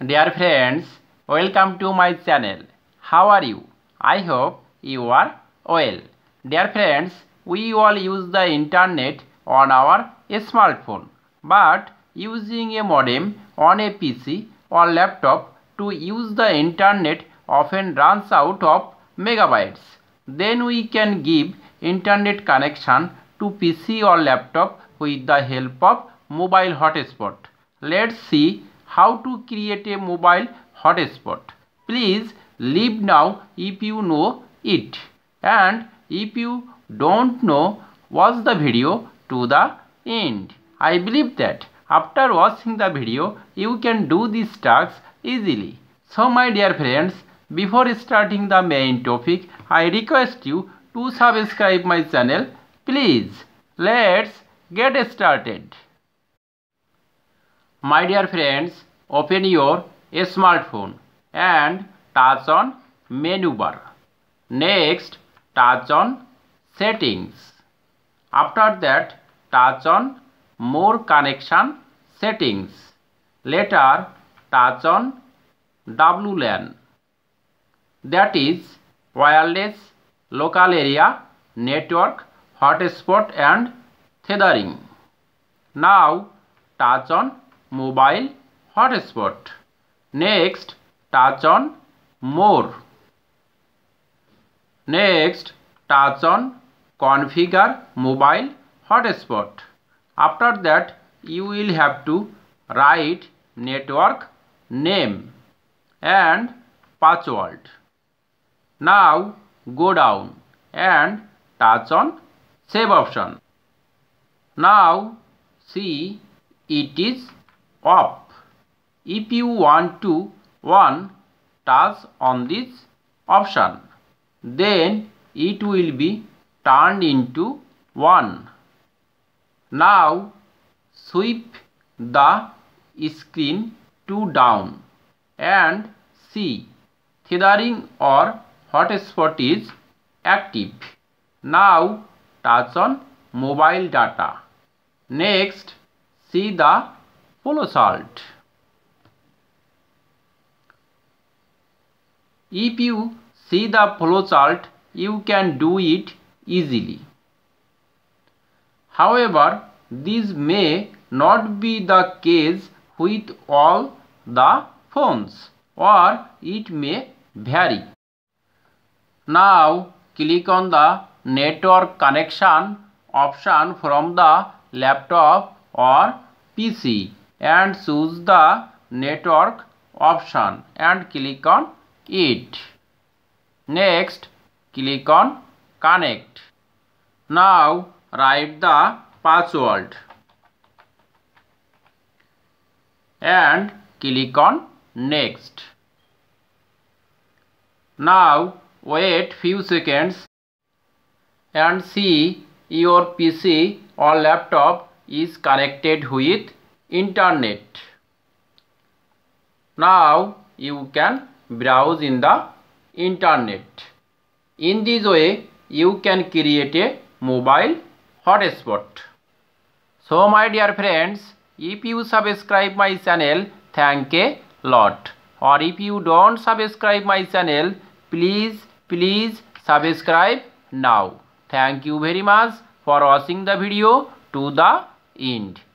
Dear friends, welcome to my channel. How are you? I hope you are well. Dear friends, we all use the internet on our smartphone. But using a modem on a PC or laptop to use the internet often runs out of megabytes. Then we can give internet connection to PC or laptop with the help of mobile hotspot. Let's see how to create a mobile hotspot please leave now if you know it and if you don't know watch the video to the end i believe that after watching the video you can do these tasks easily so my dear friends before starting the main topic i request you to subscribe my channel please let's get started my dear friends, open your smartphone and touch on menu bar. Next, touch on settings. After that, touch on more connection settings. Later, touch on WLAN. That is wireless local area network hotspot and tethering. Now touch on mobile hotspot. Next, touch on more. Next, touch on configure mobile hotspot. After that, you will have to write network name and password. Now, go down and touch on save option. Now, see it is up. If you want to 1 touch on this option then it will be turned into 1. Now sweep the screen to down and see tethering or hotspot is active. Now touch on mobile data. Next see the polo salt If you see the flowchart, you can do it easily. However, this may not be the case with all the phones or it may vary. Now, click on the network connection option from the laptop or PC. and choose the network option and click on it. Next click on connect. Now write the password and click on next. Now wait few seconds and see your PC or laptop is connected with internet now you can browse in the internet in this way you can create a mobile hotspot so my dear friends if you subscribe my channel thank a lot or if you don't subscribe my channel please please subscribe now thank you very much for watching the video to the end